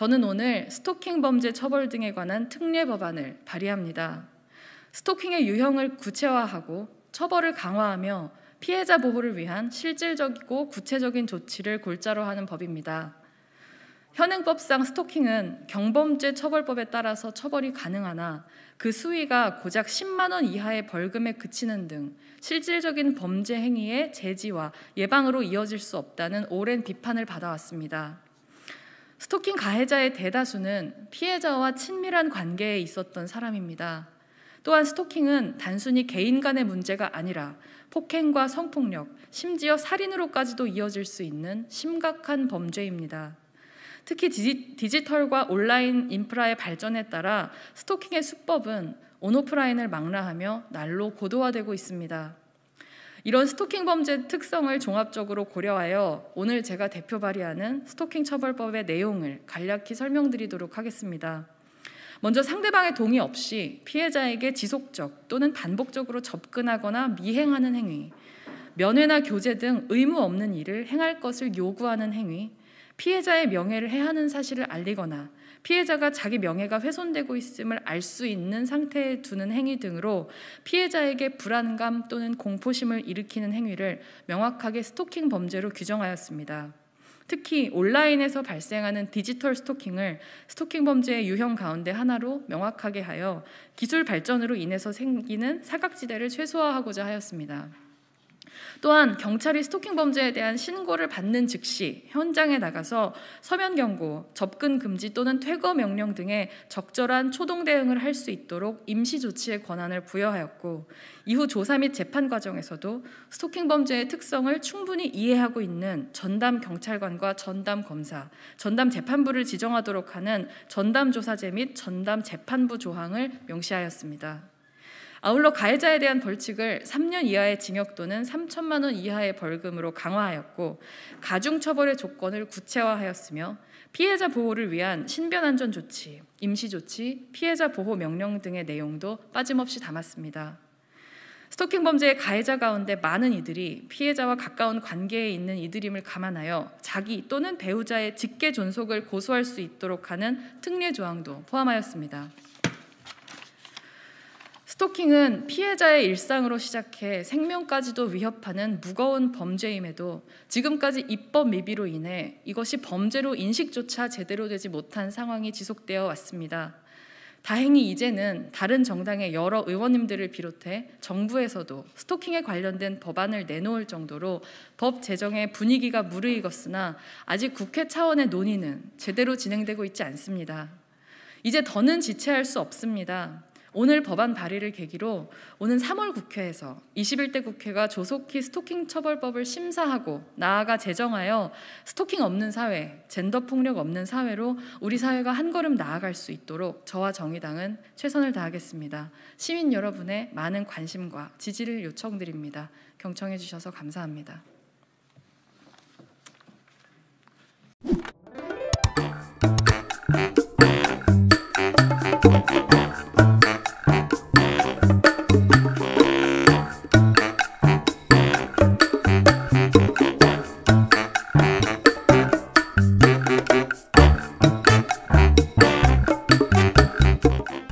저는 오늘 스토킹 범죄 처벌 등에 관한 특례 법안을 발의합니다. 스토킹의 유형을 구체화하고 처벌을 강화하며 피해자 보호를 위한 실질적이고 구체적인 조치를 골자로 하는 법입니다. 현행법상 스토킹은 경범죄 처벌법에 따라서 처벌이 가능하나 그 수위가 고작 10만 원 이하의 벌금에 그치는 등 실질적인 범죄 행위의 제지와 예방으로 이어질 수 없다는 오랜 비판을 받아왔습니다. 스토킹 가해자의 대다수는 피해자와 친밀한 관계에 있었던 사람입니다. 또한 스토킹은 단순히 개인 간의 문제가 아니라 폭행과 성폭력, 심지어 살인으로까지도 이어질 수 있는 심각한 범죄입니다. 특히 디지, 털과 온라인 인프라의 발전에 따라 스토킹의 수법은 온오프라인을 망라하며 날로 고도화되고 있습니다. 이런 스토킹 범죄 특성을 종합적으로 고려하여 오늘 제가 대표 발의하는 스토킹 처벌법의 내용을 간략히 설명드리도록 하겠습니다. 먼저 상대방의 동의 없이 피해자에게 지속적 또는 반복적으로 접근하거나 미행하는 행위, 면회나 교제 등 의무 없는 일을 행할 것을 요구하는 행위, 피해자의 명예를 해하는 사실을 알리거나 피해자가 자기 명예가 훼손되고 있음을 알 수 있는 상태에 두는 행위 등으로 피해자에게 불안감 또는 공포심을 일으키는 행위를 명확하게 스토킹 범죄로 규정하였습니다. 특히 온라인에서 발생하는 디지털 스토킹을 스토킹 범죄의 유형 가운데 하나로 명확하게 하여 기술 발전으로 인해서 생기는 사각지대를 최소화하고자 하였습니다. 또한 경찰이 스토킹 범죄에 대한 신고를 받는 즉시 현장에 나가서 서면 경고, 접근 금지 또는 퇴거 명령 등의 적절한 초동 대응을 할 수 있도록 임시 조치의 권한을 부여하였고 이후 조사 및 재판 과정에서도 스토킹 범죄의 특성을 충분히 이해하고 있는 전담 경찰관과 전담 검사, 전담 재판부를 지정하도록 하는 전담 조사제 및 전담 재판부 조항을 명시하였습니다. 아울러 가해자에 대한 벌칙을 3년 이하의 징역 또는 3천만 원 이하의 벌금으로 강화하였고 가중 처벌의 조건을 구체화하였으며 피해자 보호를 위한 신변 안전 조치, 임시 조치, 피해자 보호 명령 등의 내용도 빠짐없이 담았습니다. 스토킹 범죄의 가해자 가운데 많은 이들이 피해자와 가까운 관계에 있는 이들임을 감안하여 자기 또는 배우자의 직계 존속을 고소할 수 있도록 하는 특례 조항도 포함하였습니다. 스토킹은 피해자의 일상으로 시작해 생명까지도 위협하는 무거운 범죄임에도 지금까지 입법 미비로 인해 이것이 범죄로 인식조차 제대로 되지 못한 상황이 지속되어 왔습니다. 다행히 이제는 다른 정당의 여러 의원님들을 비롯해 정부에서도 스토킹에 관련된 법안을 내놓을 정도로 법 제정의 분위기가 무르익었으나 아직 국회 차원의 논의는 제대로 진행되고 있지 않습니다. 이제 더는 지체할 수 없습니다. 오늘 법안 발의를 계기로 오는 3월 국회에서 21대 국회가 조속히 스토킹 처벌법을 심사하고 나아가 제정하여 스토킹 없는 사회, 젠더 폭력 없는 사회로 우리 사회가 한 걸음 나아갈 수 있도록 저와 정의당은 최선을 다하겠습니다. 시민 여러분의 많은 관심과 지지를 요청드립니다. 경청해 주셔서 감사합니다.